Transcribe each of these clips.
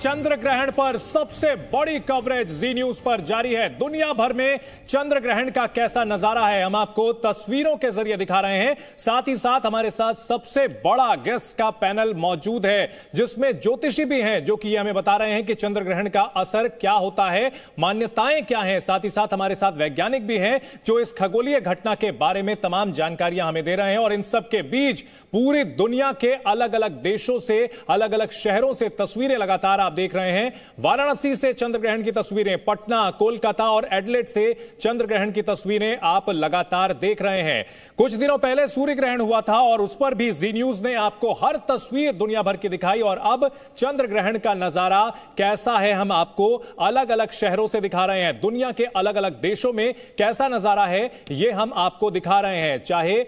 चंद्र ग्रहण पर सबसे बड़ी कवरेज जी न्यूज पर जारी है दुनिया भर में चंद्र ग्रहण का कैसा नजारा है हम आपको तस्वीरों के जरिए दिखा रहे हैं साथ ही साथ हमारे साथ सबसे बड़ा गेस्ट का पैनल मौजूद है जिसमें ज्योतिषी भी हैं जो कि हमें बता रहे हैं कि चंद्र ग्रहण का असर क्या होता है मान्यताएं क्या है साथ ही साथ हमारे साथ वैज्ञानिक भी हैं जो इस खगोलीय घटना के बारे में तमाम जानकारियां हमें दे रहे हैं और इन सबके बीच पूरी दुनिया के अलग अलग देशों से अलग अलग शहरों से तस्वीरें लगातार आप देख रहे हैं वाराणसी से चंद्रग्रहण की तस्वीरें पटना कोलकाता और एडलेट से चंद्रग्रहण की तस्वीरें आप लगातार देख रहे हैं कुछ दिनों पहले सूर्य ग्रहण हुआ था और उस पर भी जी न्यूज ने आपको हर तस्वीर दुनिया भर की दिखाई और अब चंद्र ग्रहण का नजारा कैसा है हम आपको अलग अलग शहरों से दिखा रहे हैं दुनिया के अलग अलग देशों में कैसा नजारा है यह हम आपको दिखा रहे हैं चाहे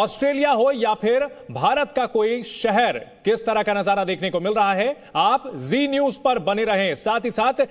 ऑस्ट्रेलिया हो या फिर भारत का कोई शहर किस तरह का नजारा देखने को मिल रहा है आप जी न्यूज पर बने रहें साथ ही साथ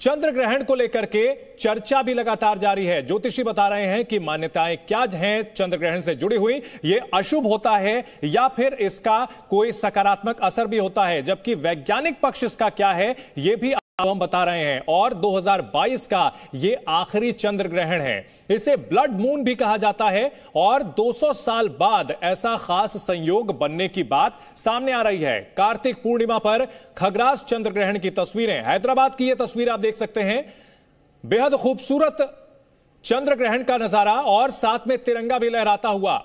चंद्र ग्रहण को लेकर के चर्चा भी लगातार जारी है ज्योतिषी बता रहे हैं कि मान्यताएं क्या हैं चंद्र ग्रहण से जुड़ी हुई ये अशुभ होता है या फिर इसका कोई सकारात्मक असर भी होता है जबकि वैज्ञानिक पक्ष इसका क्या है ये भी अब हम बता रहे हैं और 2022 का यह आखिरी चंद्र ग्रहण है इसे ब्लड मून भी कहा जाता है और 200 साल बाद ऐसा खास संयोग बनने की बात सामने आ रही है कार्तिक पूर्णिमा पर खगरास चंद्र ग्रहण की तस्वीरें हैदराबाद की यह तस्वीर आप देख सकते हैं बेहद खूबसूरत चंद्र ग्रहण का नजारा और साथ में तिरंगा भी लहराता हुआ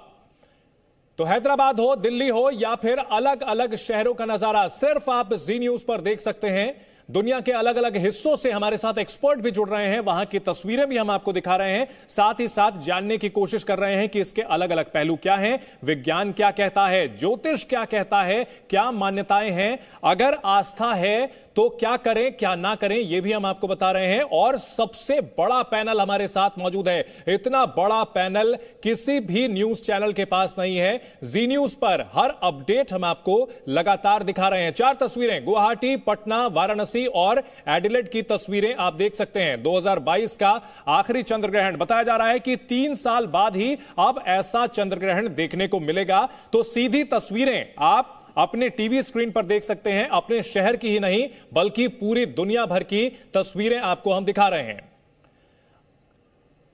तो हैदराबाद हो दिल्ली हो या फिर अलग अलग शहरों का नजारा सिर्फ आप जी न्यूज पर देख सकते हैं दुनिया के अलग अलग हिस्सों से हमारे साथ एक्सपर्ट भी जुड़ रहे हैं वहां की तस्वीरें भी हम आपको दिखा रहे हैं साथ ही साथ जानने की कोशिश कर रहे हैं कि इसके अलग अलग पहलू क्या हैं विज्ञान क्या कहता है ज्योतिष क्या कहता है क्या मान्यताएं हैं अगर आस्था है तो क्या करें क्या ना करें यह भी हम आपको बता रहे हैं और सबसे बड़ा पैनल हमारे साथ मौजूद है इतना बड़ा पैनल किसी भी न्यूज चैनल के पास नहीं है जी न्यूज पर हर अपडेट हम आपको लगातार दिखा रहे हैं चार तस्वीरें गुवाहाटी पटना वाराणसी वाराणसी और एडिलेट की तस्वीरें आप देख सकते हैं 2022 का आखिरी चंद्र ग्रहण बताया जा रहा है कि तीन साल बाद ही अब ऐसा चंद्र ग्रहण देखने को मिलेगा तो सीधी तस्वीरें आप अपने टीवी स्क्रीन पर देख सकते हैं अपने शहर की ही नहीं बल्कि पूरी दुनिया भर की तस्वीरें आपको हम दिखा रहे हैं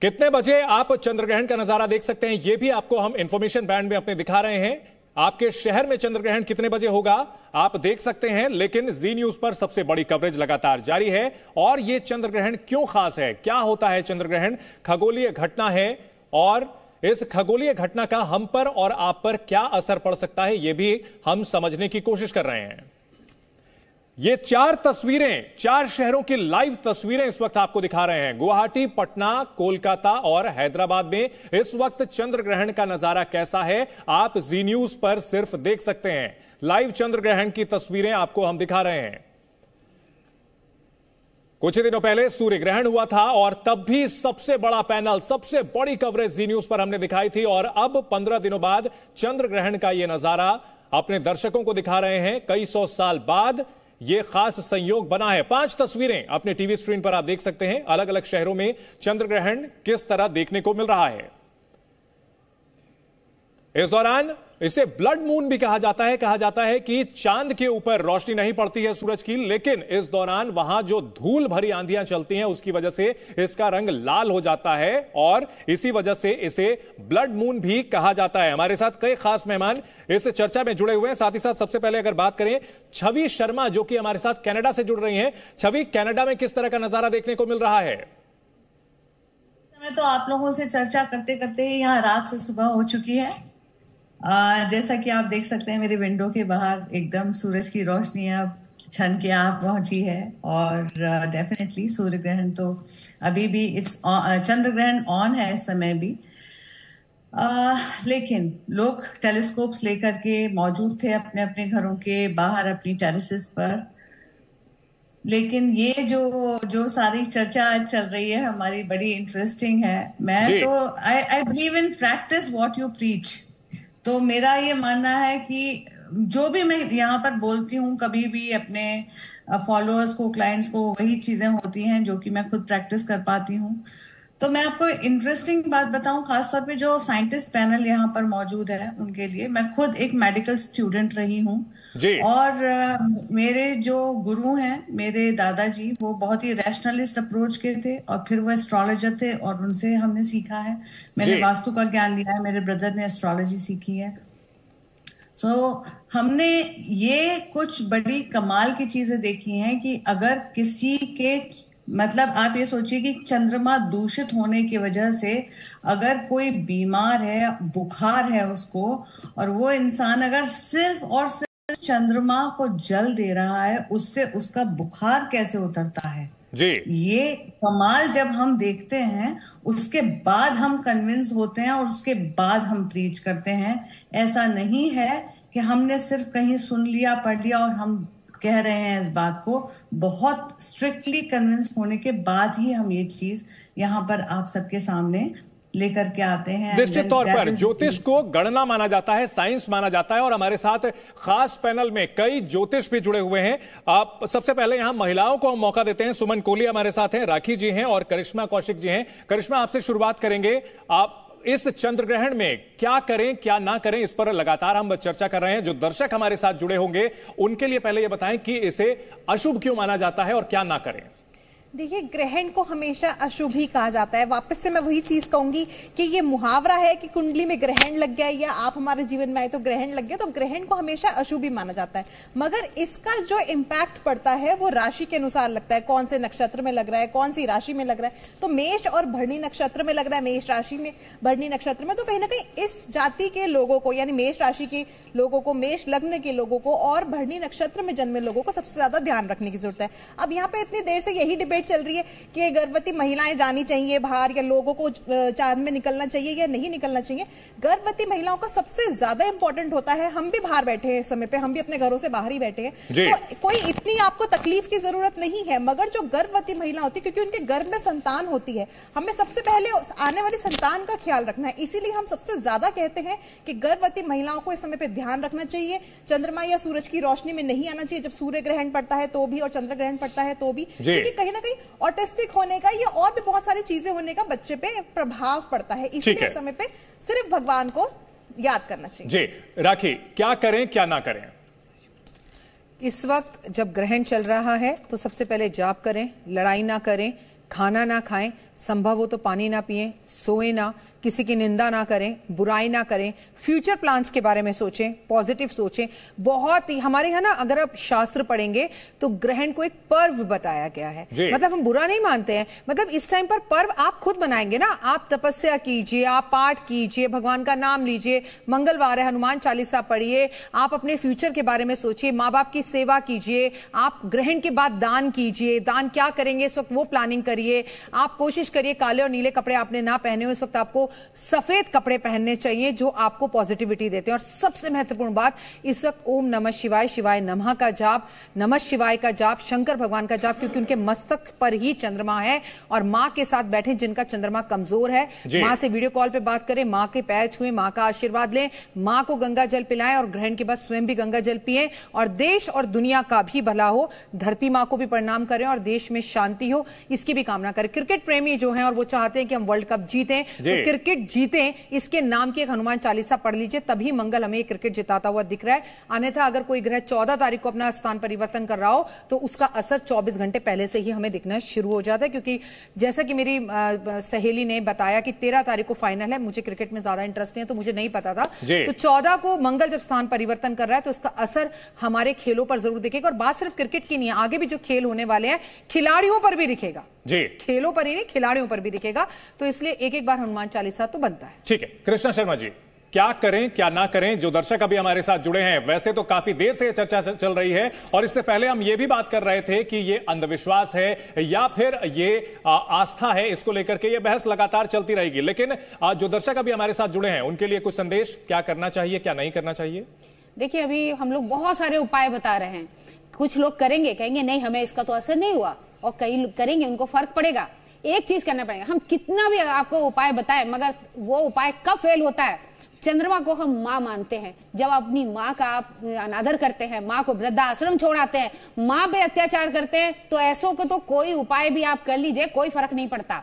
कितने बजे आप चंद्रग्रहण का नजारा देख सकते हैं यह भी आपको हम इंफॉर्मेशन बैंड में अपने दिखा रहे हैं आपके शहर में चंद्र ग्रहण कितने बजे होगा आप देख सकते हैं लेकिन जी न्यूज पर सबसे बड़ी कवरेज लगातार जारी है और यह चंद्र ग्रहण क्यों खास है क्या होता है चंद्र ग्रहण खगोलीय घटना है और इस खगोलीय घटना का हम पर और आप पर क्या असर पड़ सकता है यह भी हम समझने की कोशिश कर रहे हैं ये चार तस्वीरें चार शहरों की लाइव तस्वीरें इस वक्त आपको दिखा रहे हैं गुवाहाटी पटना कोलकाता और हैदराबाद में इस वक्त चंद्र ग्रहण का नजारा कैसा है आप जी न्यूज पर सिर्फ देख सकते हैं लाइव चंद्र ग्रहण की तस्वीरें आपको हम दिखा रहे हैं कुछ ही दिनों पहले सूर्य ग्रहण हुआ था और तब भी सबसे बड़ा पैनल सबसे बड़ी कवरेज जी न्यूज पर हमने दिखाई थी और अब पंद्रह दिनों बाद चंद्र ग्रहण का यह नजारा अपने दर्शकों को दिखा रहे हैं कई सौ साल बाद यह खास संयोग बना है पांच तस्वीरें अपने टीवी स्क्रीन पर आप देख सकते हैं अलग अलग शहरों में चंद्र ग्रहण किस तरह देखने को मिल रहा है इस दौरान इसे ब्लड मून भी कहा जाता है कहा जाता है कि चांद के ऊपर रोशनी नहीं पड़ती है सूरज की लेकिन इस दौरान वहां जो धूल भरी आंधियां चलती हैं उसकी वजह से इसका रंग लाल हो जाता है और इसी वजह से इसे ब्लड मून भी कहा जाता है हमारे साथ कई खास मेहमान इस चर्चा में जुड़े हुए हैं साथ ही साथ सबसे पहले अगर बात करें छवि शर्मा जो कि हमारे साथ कैनेडा से जुड़ रही है छवि कैनेडा में किस तरह का नजारा देखने को मिल रहा है तो आप लोगों से चर्चा करते करते ही यहाँ रात से सुबह हो चुकी है जैसा कि आप देख सकते हैं मेरे विंडो के बाहर एकदम सूरज की रोशनी अब छन के आप पहुंची है और डेफिनेटली सूर्य ग्रहण तो अभी भी इट्स चंद्र ग्रहण ऑन है इस समय भी आ, लेकिन लोग टेलीस्कोप्स लेकर के मौजूद थे अपने अपने घरों के बाहर अपनी टेरेसेस पर लेकिन ये जो जो सारी चर्चा आज चल रही है हमारी बड़ी इंटरेस्टिंग है मैं तो I I believe in practice what you preach तो मेरा ये मानना है कि जो भी मैं यहाँ पर बोलती हूँ कभी भी अपने फॉलोअर्स को क्लाइंट्स को वही चीजें होती हैं जो कि मैं खुद प्रैक्टिस कर पाती हूँ तो मैं आपको इंटरेस्टिंग बात बताऊं खासतौर पे जो साइंटिस्ट पैनल यहाँ पर मौजूद है उनके लिए मैं खुद एक मेडिकल स्टूडेंट रही हूँ जी और uh, मेरे जो गुरु हैं मेरे दादाजी वो बहुत ही रैशनलिस्ट अप्रोच के थे और फिर वो एस्ट्रोलॉजर थे और उनसे हमने सीखा है मैंने वास्तु का ज्ञान लिया है मेरे ब्रदर ने एस्ट्रोलॉजी सीखी है सो so, हमने ये कुछ बड़ी कमाल की चीजें देखी हैं कि अगर किसी के मतलब आप ये सोचिए कि चंद्रमा दूषित होने की वजह से अगर कोई बीमार है बुखार है उसको और वो इंसान अगर सिर्फ और सिर्फ चंद्रमा को जल दे रहा है उससे उसका बुखार कैसे उतरता है जी ये कमाल जब हम देखते हैं उसके बाद हम कन्विंस होते हैं और उसके बाद हम प्रीच करते हैं ऐसा नहीं है कि हमने सिर्फ कहीं सुन लिया पढ़ लिया और हम कह रहे हैं इस बात को बहुत स्ट्रिक्टली कन्विंस होने के बाद ही हम ये चीज यहाँ पर आप सबके सामने लेकर के आते हैं निश्चित तौर पर ज्योतिष को गणना माना जाता है साइंस माना जाता है और हमारे साथ खास पैनल में कई ज्योतिष भी जुड़े हुए हैं आप सबसे पहले यहाँ महिलाओं को हम मौका देते हैं सुमन कोहली हमारे साथ हैं राखी जी हैं और करिश्मा कौशिक जी हैं करिश्मा आपसे शुरुआत करेंगे आप इस चंद्र ग्रहण में क्या करें क्या ना करें इस पर लगातार हम चर्चा कर रहे हैं जो दर्शक हमारे साथ जुड़े होंगे उनके लिए पहले यह बताएं कि इसे अशुभ क्यों माना जाता है और क्या ना करें देखिए ग्रहण को हमेशा अशुभ ही कहा जाता है वापस से मैं वही चीज कहूंगी कि ये मुहावरा है कि कुंडली में ग्रहण लग गया या आप हमारे जीवन में आए तो ग्रहण लग गया तो ग्रहण को हमेशा अशुभ ही माना जाता है मगर इसका जो इम्पैक्ट पड़ता है वो राशि के अनुसार लगता है कौन से नक्षत्र में लग रहा है कौन सी राशि में लग रहा है तो मेष और भरणी नक्षत्र में लग रहा है मेष राशि में भरणी नक्षत्र में तो कहीं ना कहीं इस जाति के लोगों को यानी मेष राशि के लोगों को मेष लग्न के लोगों को और भरणी नक्षत्र में जन्मे लोगों को सबसे ज्यादा ध्यान रखने की जरूरत है अब यहाँ पे इतनी देर से यही डिबेट डिबेट चल रही है कि गर्भवती महिलाएं जानी चाहिए बाहर या लोगों को चांद में निकलना चाहिए या नहीं निकलना चाहिए गर्भवती महिलाओं का सबसे ज्यादा इंपॉर्टेंट होता है हम भी बाहर बैठे हैं इस समय पर हम भी अपने घरों से बाहर ही बैठे हैं तो कोई इतनी आपको तकलीफ की जरूरत नहीं है मगर जो गर्भवती महिला होती है क्योंकि उनके गर्भ में संतान होती है हमें सबसे पहले आने वाली संतान का ख्याल रखना है इसीलिए हम सबसे ज्यादा कहते हैं कि गर्भवती महिलाओं को इस समय पर ध्यान रखना चाहिए चंद्रमा या सूरज की रोशनी में नहीं आना चाहिए जब सूर्य ग्रहण पड़ता है तो भी और चंद्र ग्रहण पड़ता है तो भी क्योंकि कहीं ना कहीं साथ ऑटिस्टिक होने का या और भी बहुत सारी चीजें होने का बच्चे पे प्रभाव पड़ता है इसलिए समय पे सिर्फ भगवान को याद करना चाहिए जी राखी क्या करें क्या ना करें इस वक्त जब ग्रहण चल रहा है तो सबसे पहले जाप करें लड़ाई ना करें खाना ना खाएं संभव हो तो पानी ना पिए सोए ना किसी की निंदा ना करें बुराई ना करें फ्यूचर प्लान्स के बारे में सोचें पॉजिटिव सोचें बहुत ही हमारे यहाँ ना अगर आप शास्त्र पढ़ेंगे तो ग्रहण को एक पर्व बताया गया है मतलब हम बुरा नहीं मानते हैं मतलब इस टाइम पर पर्व आप खुद बनाएंगे ना आप तपस्या कीजिए आप पाठ कीजिए भगवान का नाम लीजिए मंगलवार है हनुमान चालीसा पढ़िए आप अपने फ्यूचर के बारे में सोचिए माँ बाप की सेवा कीजिए आप ग्रहण के बाद दान कीजिए दान क्या करेंगे इस वक्त वो प्लानिंग करिए आप कोशिश करिए काले और नीले कपड़े आपने ना पहने हो इस वक्त आपको सफेद कपड़े पहनने चाहिए जो आपको पॉजिटिविटी देते हैं और सबसे महत्वपूर्ण बात इस वक्त ओम नमः शिवाय शिवाय नमः का जाप नमः शिवाय का जाप शंकर भगवान का जाप क्योंकि उनके मस्तक पर ही चंद्रमा है और माँ के साथ बैठे जिनका चंद्रमा कमजोर है माँ से वीडियो कॉल पर बात करें माँ के पैर छुए माँ का आशीर्वाद लें माँ को गंगा जल पिलाएं और ग्रहण के बाद स्वयं भी गंगा जल पिए और देश और दुनिया का भी भला हो धरती माँ को भी प्रणाम करें और देश में शांति हो इसकी भी कामना करें क्रिकेट प्रेमी जो हैं और वो चाहते हैं कि हम वर्ल्ड कप जीतें तो क्रिकेट क्रिकेट जीते इसके नाम की एक हनुमान चालीसा पढ़ लीजिए तभी मंगल हमें क्रिकेट जिताता हुआ दिख रहा है अन्यथा अगर कोई ग्रह चौदह तारीख को अपना स्थान परिवर्तन कर रहा हो तो उसका असर चौबीस घंटे पहले से ही हमें दिखना शुरू हो जाता है क्योंकि जैसा कि मेरी सहेली ने बताया कि तेरह तारीख को फाइनल है मुझे क्रिकेट में ज्यादा इंटरेस्ट नहीं है तो मुझे नहीं पता था तो चौदह को मंगल जब स्थान परिवर्तन कर रहा है तो उसका असर हमारे खेलों पर जरूर दिखेगा और बात सिर्फ क्रिकेट की नहीं है आगे भी जो खेल होने वाले हैं खिलाड़ियों पर भी दिखेगा जी खेलों पर ही नहीं खिलाड़ियों पर भी दिखेगा तो इसलिए एक एक बार हनुमान चालीसा तो बनता है ठीक है कृष्णा शर्मा जी क्या करें क्या ना करें जो दर्शक अभी हमारे साथ जुड़े हैं वैसे तो काफी देर से चर्चा चल रही है और इससे पहले हम ये भी बात कर रहे थे कि ये अंधविश्वास है या फिर ये आस्था है इसको लेकर के ये बहस लगातार चलती रहेगी लेकिन जो दर्शक अभी हमारे साथ जुड़े हैं उनके लिए कुछ संदेश क्या करना चाहिए क्या नहीं करना चाहिए देखिए अभी हम लोग बहुत सारे उपाय बता रहे हैं कुछ लोग करेंगे कहेंगे नहीं हमें इसका तो असर नहीं हुआ और कई करेंगे उनको फर्क पड़ेगा एक चीज करना पड़ेगा हम कितना भी आपको उपाय बताए मगर वो उपाय कब फेल होता है चंद्रमा को हम माँ मानते हैं जब अपनी माँ का आप अनादर करते हैं माँ को वृद्धा आश्रम छोड़ाते हैं माँ पे अत्याचार करते हैं तो ऐसों को तो कोई उपाय भी आप कर लीजिए कोई फर्क नहीं पड़ता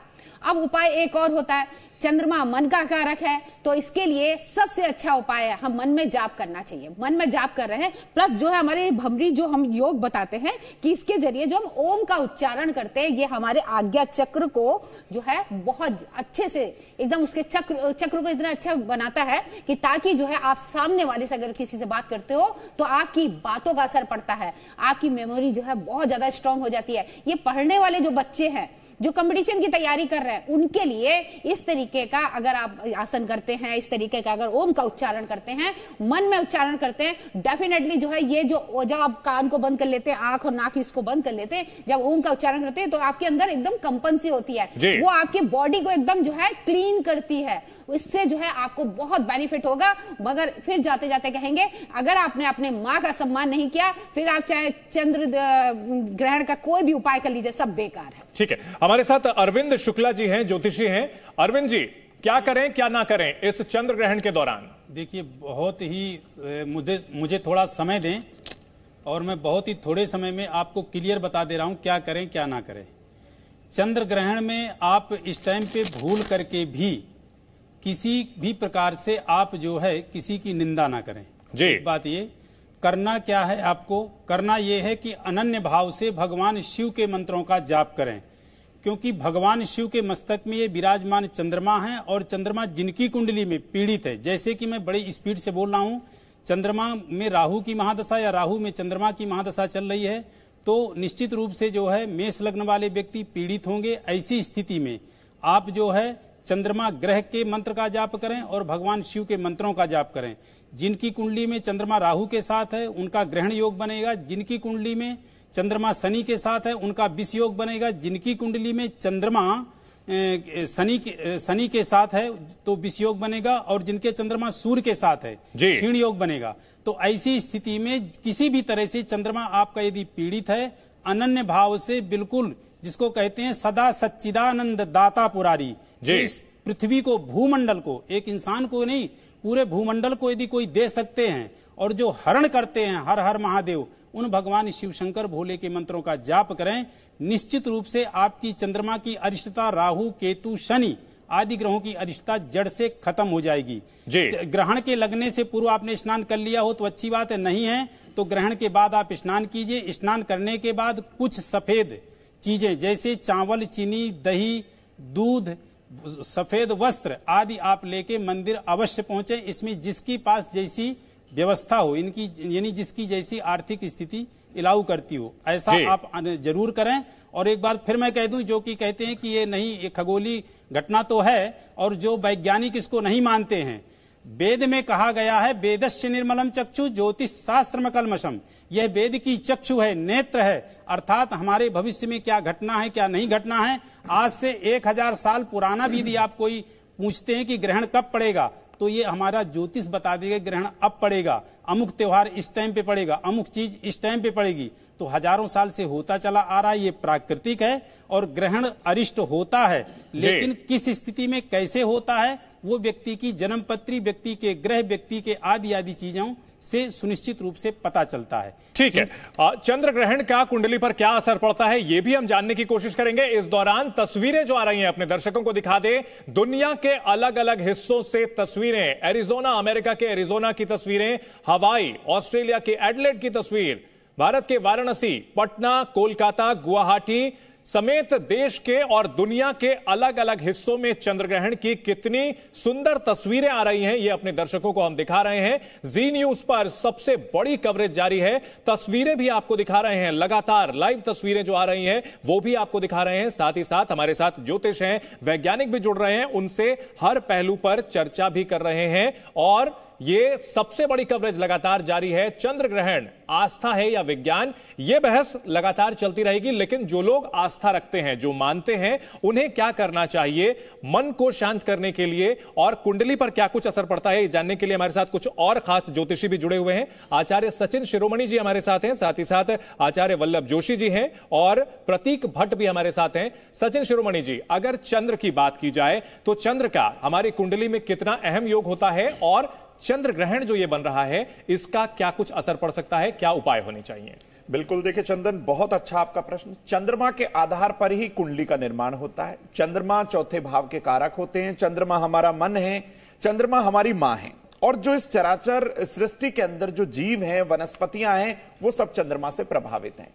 अब उपाय एक और होता है चंद्रमा मन का कारक है तो इसके लिए सबसे अच्छा उपाय है हम मन में जाप करना चाहिए मन में जाप कर रहे हैं प्लस जो है हमारे भमरी जो हम योग बताते हैं कि इसके जरिए जो हम ओम का उच्चारण करते हैं ये हमारे आज्ञा चक्र को जो है बहुत अच्छे से एकदम उसके चक्र चक्र को इतना अच्छा बनाता है कि ताकि जो है आप सामने वाले से अगर किसी से बात करते हो तो आपकी बातों का असर पड़ता है आपकी मेमोरी जो है बहुत ज्यादा स्ट्रांग हो जाती है ये पढ़ने वाले जो बच्चे हैं जो कंपटीशन की तैयारी कर रहे हैं उनके लिए इस तरीके का अगर आप आसन करते हैं इस तरीके का अगर ओम का उच्चारण करते हैं मन में उच्चारण करते हैं डेफिनेटली जो है ये जो जब आप कान को बंद कर लेते हैं आंख और नाक इसको बंद कर लेते हैं जब ओम का उच्चारण करते हैं तो आपके अंदर एकदम कंपन सी होती है वो आपके बॉडी को एकदम जो है क्लीन करती है इससे जो है आपको बहुत बेनिफिट होगा मगर फिर जाते जाते कहेंगे अगर आपने अपने माँ का सम्मान नहीं किया फिर आप चाहे चंद्र ग्रहण का कोई भी उपाय कर लीजिए सब बेकार है ठीक है हमारे साथ अरविंद शुक्ला जी हैं ज्योतिषी हैं अरविंद जी क्या करें क्या ना करें इस चंद्र ग्रहण के दौरान देखिए बहुत ही मुझे मुझे थोड़ा समय दें और मैं बहुत ही थोड़े समय में आपको क्लियर बता दे रहा हूं क्या करें क्या ना करें चंद्र ग्रहण में आप इस टाइम पे भूल करके भी किसी भी प्रकार से आप जो है किसी की निंदा ना करें जी बात ये करना क्या है आपको करना ये है कि अनन्य भाव से भगवान शिव के मंत्रों का जाप करें क्योंकि भगवान शिव के मस्तक में ये विराजमान चंद्रमा है और चंद्रमा जिनकी कुंडली में पीड़ित है जैसे कि मैं बड़ी स्पीड से बोल रहा हूँ चंद्रमा में राहु की महादशा या राहु में चंद्रमा की महादशा चल रही है तो निश्चित रूप से जो है मेष लग्न वाले व्यक्ति पीड़ित होंगे ऐसी स्थिति में आप जो है चंद्रमा ग्रह के मंत्र का जाप करें और भगवान शिव के मंत्रों का जाप करें जिनकी कुंडली में चंद्रमा राहु के साथ है उनका ग्रहण योग बनेगा जिनकी कुंडली में चंद्रमा शनि के साथ है उनका विष योग बनेगा जिनकी कुंडली में चंद्रमा शनि शनि के साथ है तो विष योग बनेगा और जिनके चंद्रमा सूर्य के साथ है क्षीण योग बनेगा तो ऐसी स्थिति में किसी भी तरह से चंद्रमा आपका यदि पीड़ित है अनन्य भाव से बिल्कुल जिसको कहते हैं सदा सच्चिदानंद दाता पुरारी इस पृथ्वी को भूमंडल को एक इंसान को नहीं पूरे भूमंडल को यदि कोई दे सकते हैं और जो हरण करते हैं हर हर महादेव उन भगवान शिव शंकर भोले के मंत्रों का जाप करें निश्चित रूप से आपकी चंद्रमा की अरिष्टता राहु केतु शनि आदि ग्रहों की अरिष्टता जड़ से खत्म हो जाएगी ग्रहण के लगने से पूर्व आपने स्नान कर लिया हो तो अच्छी बात है नहीं है तो ग्रहण के बाद आप स्नान कीजिए स्नान करने के बाद कुछ सफेद चीजें जैसे चावल चीनी दही दूध सफेद वस्त्र आदि आप लेके मंदिर अवश्य पहुंचे इसमें जिसकी पास जैसी व्यवस्था हो इनकी यानी जिसकी जैसी आर्थिक स्थिति इलाउ करती हो ऐसा आप जरूर करें और एक बार फिर मैं कह दूं जो कि कहते हैं कि ये नहीं ये खगोली घटना तो है और जो वैज्ञानिक इसको नहीं मानते हैं वेद में कहा गया है वेदस्य निर्मलम चक्षु ज्योतिष शास्त्र कलमशम यह वेद की चक्षु है नेत्र है अर्थात हमारे भविष्य में क्या घटना है क्या नहीं घटना है आज से एक हजार साल पुराना भी यदि आप कोई पूछते हैं कि ग्रहण कब पड़ेगा तो ये हमारा ज्योतिष बता देगा ग्रहण अब पड़ेगा अमुक त्यौहार इस टाइम पे पड़ेगा अमुक चीज इस टाइम पे पड़ेगी तो हजारों साल से होता चला आ रहा है ये प्राकृतिक है और ग्रहण अरिष्ट होता है लेकिन किस स्थिति में कैसे होता है वो व्यक्ति की जन्मपत्री व्यक्ति के ग्रह व्यक्ति के आदि आदि चीजों से सुनिश्चित रूप से पता चलता है ठीक है चंद्र ग्रहण का कुंडली पर क्या असर पड़ता है यह भी हम जानने की कोशिश करेंगे इस दौरान तस्वीरें जो आ रही हैं अपने दर्शकों को दिखा दे दुनिया के अलग अलग हिस्सों से तस्वीरें एरिजोना अमेरिका के एरिजोना की तस्वीरें हवाई ऑस्ट्रेलिया के एडलेट की तस्वीर भारत के वाराणसी पटना कोलकाता गुवाहाटी समेत देश के और दुनिया के अलग अलग हिस्सों में चंद्रग्रहण की कितनी सुंदर तस्वीरें आ रही हैं ये अपने दर्शकों को हम दिखा रहे हैं जी न्यूज पर सबसे बड़ी कवरेज जारी है तस्वीरें भी आपको दिखा रहे हैं लगातार लाइव तस्वीरें जो आ रही हैं वो भी आपको दिखा रहे हैं साथ ही साथ हमारे साथ ज्योतिष हैं वैज्ञानिक भी जुड़ रहे हैं उनसे हर पहलू पर चर्चा भी कर रहे हैं और ये सबसे बड़ी कवरेज लगातार जारी है चंद्र ग्रहण आस्था है या विज्ञान ये बहस लगातार चलती रहेगी लेकिन जो लोग आस्था रखते हैं जो मानते हैं उन्हें क्या करना चाहिए मन को शांत करने के लिए और कुंडली पर क्या कुछ असर पड़ता है ये जानने के लिए हमारे साथ कुछ और खास ज्योतिषी भी जुड़े हुए हैं आचार्य सचिन शिरोमणि जी हमारे साथ हैं साथ ही साथ आचार्य वल्लभ जोशी जी हैं और प्रतीक भट्ट भी हमारे साथ हैं सचिन शिरोमणि जी अगर चंद्र की बात की जाए तो चंद्र का हमारी कुंडली में कितना अहम योग होता है और चंद्र ग्रहण जो ये बन रहा है इसका क्या कुछ असर पड़ सकता है क्या उपाय होने चाहिए बिल्कुल देखिए चंदन बहुत अच्छा आपका प्रश्न चंद्रमा के आधार पर ही कुंडली का निर्माण होता है चंद्रमा चौथे भाव के कारक होते हैं चंद्रमा हमारा मन है चंद्रमा हमारी मां है और जो इस चराचर सृष्टि के अंदर जो जीव हैं वनस्पतियां हैं वो सब चंद्रमा से प्रभावित हैं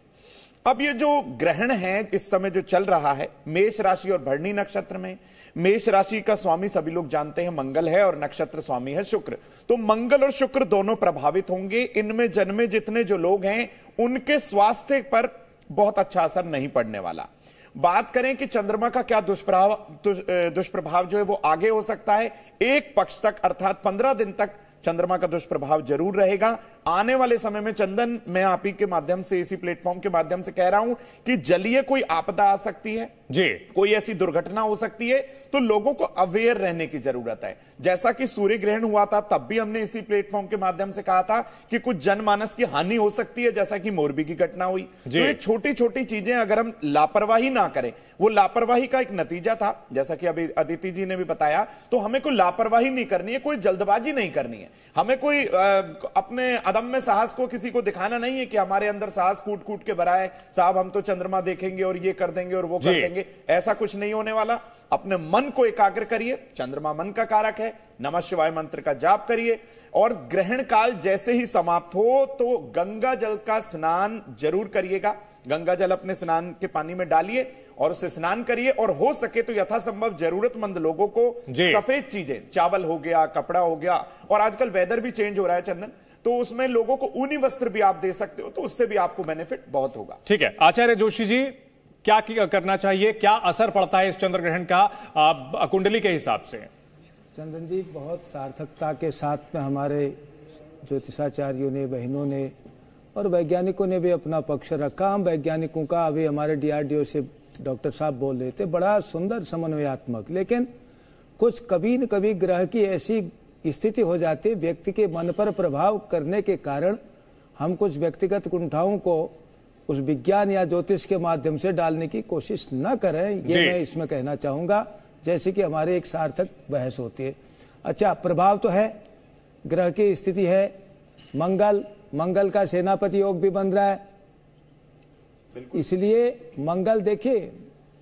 अब ये जो ग्रहण है इस समय जो चल रहा है मेष राशि और भरणी नक्षत्र में मेष राशि का स्वामी सभी लोग जानते हैं मंगल है और नक्षत्र स्वामी है शुक्र तो मंगल और शुक्र दोनों प्रभावित होंगे इनमें जन्मे जितने जो लोग हैं उनके स्वास्थ्य पर बहुत अच्छा असर नहीं पड़ने वाला बात करें कि चंद्रमा का क्या दुष्प्रभाव दुष्प्रभाव जो है वो आगे हो सकता है एक पक्ष तक अर्थात पंद्रह दिन तक चंद्रमा का दुष्प्रभाव जरूर रहेगा आने वाले समय में चंदन मैं आप ही के माध्यम से इसी प्लेटफॉर्म के माध्यम से कह रहा हूं कि जलीय कोई आपदा आ सकती है जी कोई ऐसी दुर्घटना हो सकती है तो लोगों को अवेयर रहने की जरूरत है जैसा कि सूर्य ग्रहण हुआ था तब भी हमने इसी प्लेटफॉर्म के माध्यम से कहा था कि कुछ जनमानस की हानि हो सकती है जैसा कि मोरबी की घटना हुई तो ये छोटी छोटी चीजें अगर हम लापरवाही ना करें वो लापरवाही का एक नतीजा था जैसा कि अभी अदिति जी ने भी बताया तो हमें कोई लापरवाही नहीं करनी है कोई जल्दबाजी नहीं करनी है हमें कोई अपने अदम्य साहस को किसी को दिखाना नहीं है कि हमारे अंदर साहस कूट कूट के भरा है साहब हम तो चंद्रमा देखेंगे और ये कर देंगे और वो कर देंगे ऐसा कुछ नहीं होने वाला अपने मन को एकाग्र करिए चंद्रमा मन का कारक है नमः शिवाय मंत्र का जाप करिए और ग्रहण काल जैसे ही समाप्त हो तो गंगा जल का स्नान जरूर करिएगा गंगा जल अपने स्नान के पानी में डालिए और उसे स्नान करिए और हो सके तो यथासंभव जरूरतमंद लोगों को सफेद चीजें चावल हो गया कपड़ा हो गया और आजकल वेदर भी चेंज हो रहा है चंदन तो उसमें लोगों को ऊनी वस्त्र भी आप दे सकते हो तो उससे भी आपको बेनिफिट बहुत होगा ठीक है आचार्य जोशी जी क्या करना चाहिए क्या असर पड़ता है इस चंद्र ग्रहण का कुंडली के हिसाब से चंदन जी बहुत सार्थकता के साथ में हमारे ज्योतिषाचार्यों ने बहनों ने और वैज्ञानिकों ने भी अपना पक्ष रखा हम वैज्ञानिकों का अभी हमारे डीआरडीओ से डॉक्टर साहब बोल रहे थे बड़ा सुंदर समन्वयात्मक लेकिन कुछ कभी न कभी ग्रह की ऐसी स्थिति हो जाती व्यक्ति के मन पर प्रभाव करने के कारण हम कुछ व्यक्तिगत कुंठाओं को उस विज्ञान या ज्योतिष के माध्यम से डालने की कोशिश न करें ये मैं इसमें कहना चाहूंगा जैसे कि हमारे एक सार्थक बहस होती है अच्छा प्रभाव तो है ग्रह की स्थिति है मंगल मंगल का सेनापति योग भी बन रहा है इसलिए मंगल देखिए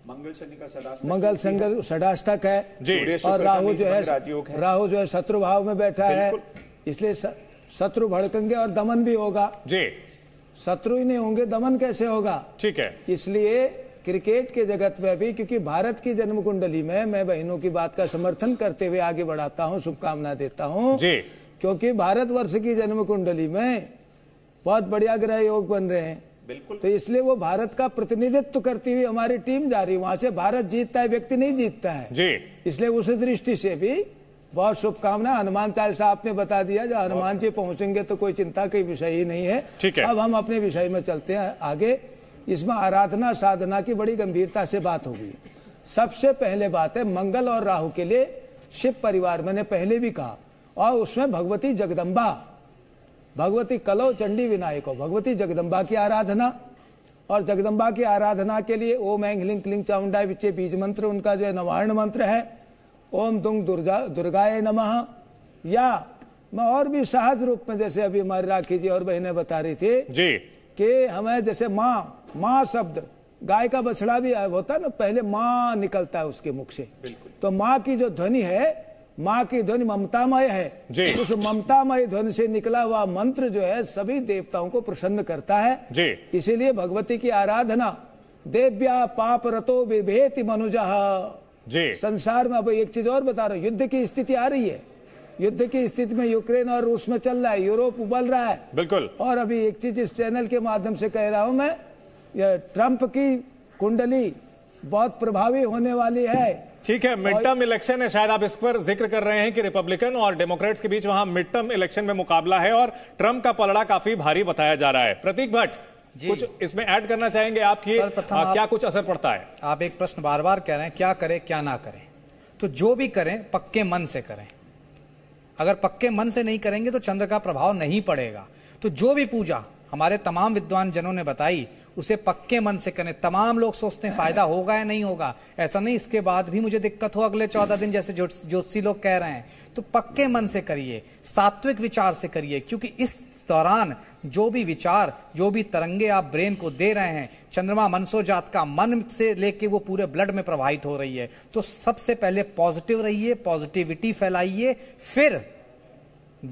मंगल संग षडाष्टक है और राहु जो है राहु जो है शत्रु भाव में बैठा है इसलिए शत्रु भड़केंगे और दमन भी होगा जी शत्रु ही नहीं होंगे दमन कैसे होगा ठीक है इसलिए क्रिकेट के जगत में भी क्योंकि भारत की जन्म कुंडली में मैं बहनों की बात का समर्थन करते हुए आगे बढ़ाता हूँ शुभकामना देता हूँ क्योंकि वर्ष की जन्म कुंडली में बहुत बढ़िया ग्रह योग बन रहे हैं तो इसलिए वो भारत का प्रतिनिधित्व करती हुई हमारी टीम जा रही वहां से भारत जीतता है व्यक्ति नहीं जीतता है जी इसलिए उस दृष्टि से भी बहुत शुभकामना हनुमान चालीसा आपने बता दिया जब हनुमान जी पहुंचेंगे तो कोई चिंता का विषय ही नहीं है ठीक है अब हम अपने विषय में चलते हैं आगे इसमें आराधना साधना की बड़ी गंभीरता से बात होगी सबसे पहले बात है मंगल और राहु के लिए शिव परिवार मैंने पहले भी कहा और उसमें भगवती जगदम्बा भगवती कलो चंडी विनायको भगवती जगदम्बा की आराधना और जगदम्बा की आराधना के लिए ओम ऐंग लिंग क्लिंग चामुंडा विचे बीज मंत्र उनका जो है नवारण मंत्र है ओम दुंग दुर्गा दुर्गाय नमः या मैं और भी सहज रूप में जैसे अभी हमारी राखी जी और बहने बता रही थी जी कि हमें जैसे माँ माँ शब्द गाय का बछड़ा भी होता है ना पहले माँ निकलता है उसके मुख से बिल्कुल तो माँ की जो ध्वनि है माँ की ध्वनि ममतामय है उस ममतामय ध्वनि से निकला हुआ मंत्र जो है सभी देवताओं को प्रसन्न करता है इसीलिए भगवती की आराधना देव्या पाप रतो विभेति मनुजा संसार में अब एक चीज और बता रहा युद्ध की स्थिति आ रही है युद्ध की स्थिति में यूक्रेन और रूस में चल रहा है यूरोप उबल रहा है बिल्कुल और अभी एक चीज इस चैनल के माध्यम से कह रहा हूं मैं ट्रंप की कुंडली बहुत प्रभावी होने वाली है ठीक है मिड टर्म इलेक्शन है शायद आप इस पर जिक्र कर रहे हैं कि रिपब्लिकन और डेमोक्रेट्स के बीच वहां मिड टर्म इलेक्शन में मुकाबला है और ट्रंप का पलड़ा काफी भारी बताया जा रहा है प्रतीक भट्ट कुछ इसमें ऐड करना चाहेंगे आप कि आ, क्या कुछ असर पड़ता है आप एक प्रश्न बार बार कह रहे हैं क्या करें क्या ना करें तो जो भी करें पक्के मन से करें अगर पक्के मन से नहीं करेंगे तो चंद्र का प्रभाव नहीं पड़ेगा तो जो भी पूजा हमारे तमाम विद्वान जनों ने बताई उसे पक्के मन से करें तमाम लोग सोचते हैं फायदा होगा या नहीं होगा ऐसा नहीं इसके बाद भी मुझे दिक्कत हो अगले चौदह दिन जैसे ज्योतिषी लोग कह रहे हैं तो पक्के मन से करिए सात्विक विचार से करिए क्योंकि इस दौरान जो भी विचार जो भी तरंगे आप ब्रेन को दे रहे हैं चंद्रमा मनसोजात का मन से लेके वो पूरे ब्लड में प्रभावित हो रही है तो सबसे पहले पॉजिटिव रहिए पॉजिटिविटी फैलाइए फिर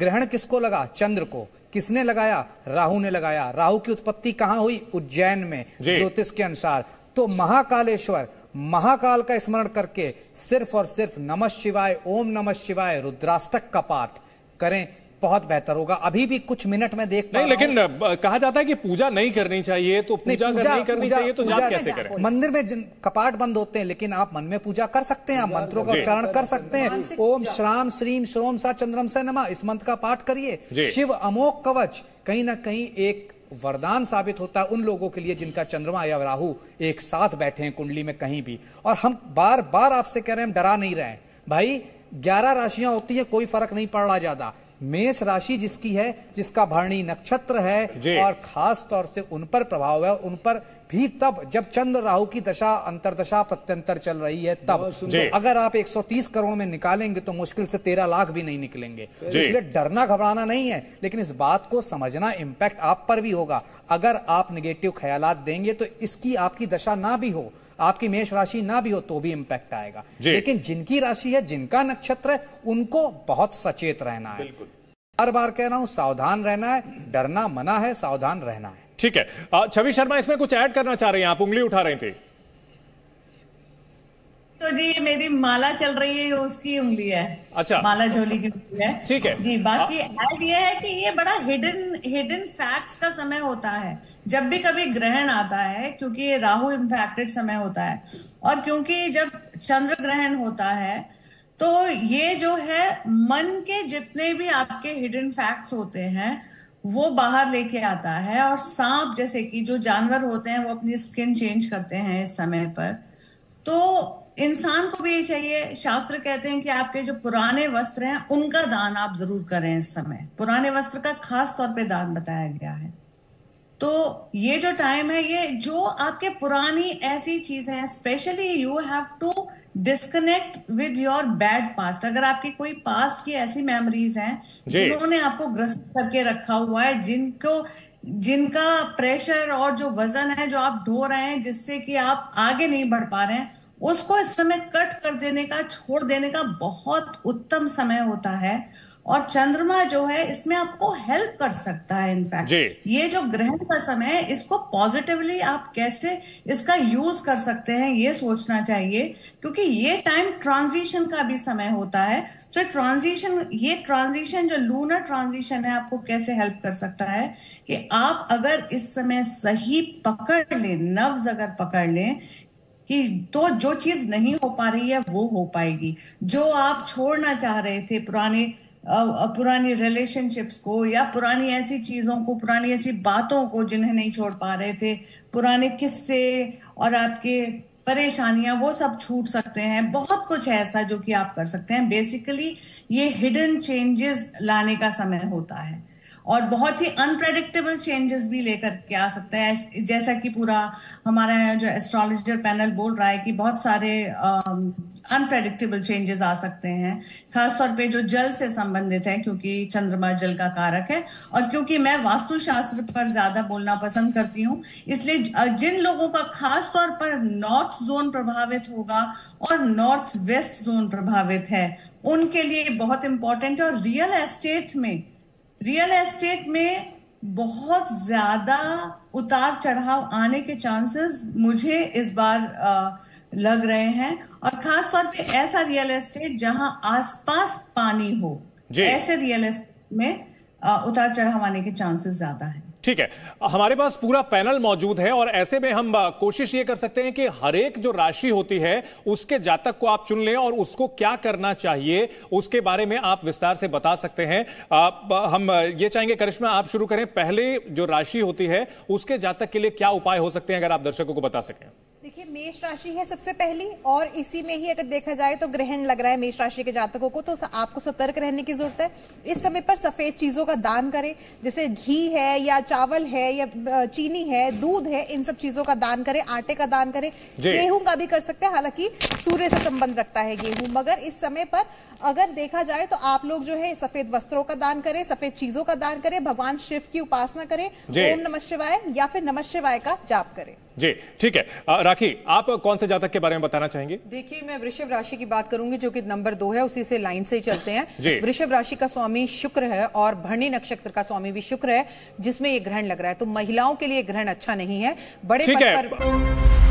ग्रहण किसको लगा चंद्र को किसने लगाया राहु ने लगाया राहु की उत्पत्ति कहां हुई उज्जैन में ज्योतिष के अनुसार तो महाकालेश्वर महाकाल का स्मरण करके सिर्फ और सिर्फ नमः शिवाय ओम नमः शिवाय रुद्राष्टक का पाठ करें बहुत बेहतर होगा अभी भी कुछ मिनट में देख नहीं लेकिन कहा जाता है कि पूजा नहीं करनी चाहिए तो पूजा, पूजा नहीं करनी पूजा, चाहिए तो पूजा कैसे करें मंदिर में कपाट बंद होते हैं लेकिन आप मन में पूजा कर सकते हैं आप मंत्रों का उच्चारण कर सकते हैं ओम श्राम श्रीम श्रोम सा चंद्रम से नमा इस मंत्र का पाठ करिए शिव अमोक कवच कहीं ना कहीं एक वरदान साबित होता है उन लोगों के लिए जिनका चंद्रमा या राहु एक साथ बैठे हैं कुंडली में कहीं भी और हम बार बार आपसे कह रहे हैं हम डरा नहीं रहे भाई ग्यारह राशियां होती है कोई फर्क नहीं पड़ रहा ज्यादा मेष राशि जिसकी है जिसका भरणी नक्षत्र है और खास तौर से उन पर प्रभाव है उन पर भी तब जब चंद्र राहु की दशा अंतरदशा प्रत्यंतर चल रही है तब तो अगर आप 130 करोड़ में निकालेंगे तो मुश्किल से 13 लाख भी नहीं निकलेंगे तो इसलिए डरना घबराना नहीं है लेकिन इस बात को समझना इम्पैक्ट आप पर भी होगा अगर आप निगेटिव ख्याल देंगे तो इसकी आपकी दशा ना भी हो आपकी मेष राशि ना भी हो तो भी इम्पैक्ट आएगा लेकिन जिनकी राशि है जिनका नक्षत्र है उनको बहुत सचेत रहना है हर बार कह रहा हूं सावधान रहना है डरना मना है सावधान रहना है ठीक है छवि शर्मा इसमें कुछ ऐड करना चाह रही हैं आप उंगली उठा रही थी तो जी ये मेरी माला चल रही है उसकी उंगली है अच्छा माला झोली की उंगली है ठीक है जी बाकी ऐड ये है कि ये बड़ा हिडन हिडन फैक्ट्स का समय होता है जब भी कभी ग्रहण आता है क्योंकि ये राहु इम्पैक्टेड समय होता है और क्योंकि जब चंद्र ग्रहण होता है तो ये जो है मन के जितने भी आपके हिडन फैक्ट्स होते हैं वो बाहर लेके आता है और सांप जैसे कि जो जानवर होते हैं वो अपनी स्किन चेंज करते हैं इस समय पर तो इंसान को भी ये चाहिए शास्त्र कहते हैं कि आपके जो पुराने वस्त्र हैं उनका दान आप जरूर करें इस समय पुराने वस्त्र का खास तौर पे दान बताया गया है तो ये जो टाइम है ये जो आपके पुरानी ऐसी चीजें हैं specially you have to disconnect with your bad past अगर आपकी कोई पास्ट की ऐसी मेमोरीज हैं जिन्होंने आपको ग्रस्त करके रखा हुआ है जिनको जिनका प्रेशर और जो वजन है जो आप ढो रहे हैं जिससे कि आप आगे नहीं बढ़ पा रहे हैं उसको इस समय कट कर देने का छोड़ देने का बहुत उत्तम समय होता है और चंद्रमा जो है इसमें आपको हेल्प कर सकता है इनफैक्ट ये जो ग्रहण का समय है इसको पॉजिटिवली आप कैसे इसका यूज कर सकते हैं ये सोचना चाहिए क्योंकि ये टाइम ट्रांजिशन का भी समय होता है तो ट्रांजिशन ये ट्रांजिशन जो लूनर ट्रांजिशन है आपको कैसे हेल्प कर सकता है कि आप अगर इस समय सही पकड़ लें नब्ज अगर पकड़ लें कि तो जो चीज नहीं हो पा रही है वो हो पाएगी जो आप छोड़ना चाह रहे थे पुराने पुरानी रिलेशनशिप्स को या पुरानी ऐसी चीज़ों को पुरानी ऐसी बातों को जिन्हें नहीं छोड़ पा रहे थे पुराने किस्से और आपके परेशानियां वो सब छूट सकते हैं बहुत कुछ है ऐसा जो कि आप कर सकते हैं बेसिकली ये हिडन चेंजेस लाने का समय होता है और बहुत ही अनप्रेडिक्टेबल चेंजेस भी लेकर के आ सकते हैं जैसा कि पूरा हमारा जो एस्ट्रोलॉजर पैनल बोल रहा है कि बहुत सारे अनप्रेडिक्टेबल चेंजेस आ सकते हैं खासतौर पे जो जल से संबंधित है क्योंकि चंद्रमा जल का कारक है और क्योंकि मैं वास्तुशास्त्र पर ज्यादा बोलना पसंद करती हूँ इसलिए जिन लोगों का खास तौर पर नॉर्थ जोन प्रभावित होगा और नॉर्थ वेस्ट जोन प्रभावित है उनके लिए बहुत इंपॉर्टेंट है और रियल एस्टेट में रियल एस्टेट में बहुत ज्यादा उतार चढ़ाव आने के चांसेस मुझे इस बार आ, लग रहे हैं और खास तौर पे ऐसा रियल एस्टेट जहां आसपास पानी हो ऐसे रियल एस्टेट में उतार चढ़ाव आने के चांसेस ज्यादा है ठीक है हमारे पास पूरा पैनल मौजूद है और ऐसे में हम कोशिश ये कर सकते हैं कि हरेक जो राशि होती है उसके जातक को आप चुन लें और उसको क्या करना चाहिए उसके बारे में आप विस्तार से बता सकते हैं आप, हम ये चाहेंगे करिश्मा आप शुरू करें पहले जो राशि होती है उसके जातक के लिए क्या उपाय हो सकते हैं अगर आप दर्शकों को बता सकें देखिए मेष राशि है सबसे पहली और इसी में ही अगर देखा जाए तो ग्रहण लग रहा है मेष राशि के जातकों को तो आपको सतर्क रहने की जरूरत है इस समय पर सफेद चीजों का दान करें जैसे घी है या चावल है या चीनी है दूध है इन सब चीजों का दान करें आटे का दान करें गेहूं का भी कर सकते हैं हालांकि सूर्य से संबंध रखता है गेहूं मगर इस समय पर अगर देखा जाए तो आप लोग जो है सफेद वस्त्रों का दान करें सफेद चीजों का दान करें भगवान शिव की उपासना करें ओम नमः शिवाय या फिर नमः शिवाय का जाप करें जी ठीक है राखी आप कौन से जातक के बारे में बताना चाहेंगे देखिए मैं वृषभ राशि की बात करूंगी जो कि नंबर दो है उसी से लाइन से ही चलते हैं वृषभ राशि का स्वामी शुक्र है और भरणी नक्षत्र का स्वामी भी शुक्र है जिसमें ये ग्रहण लग रहा है तो महिलाओं के लिए ग्रहण अच्छा नहीं है बड़े ठीक है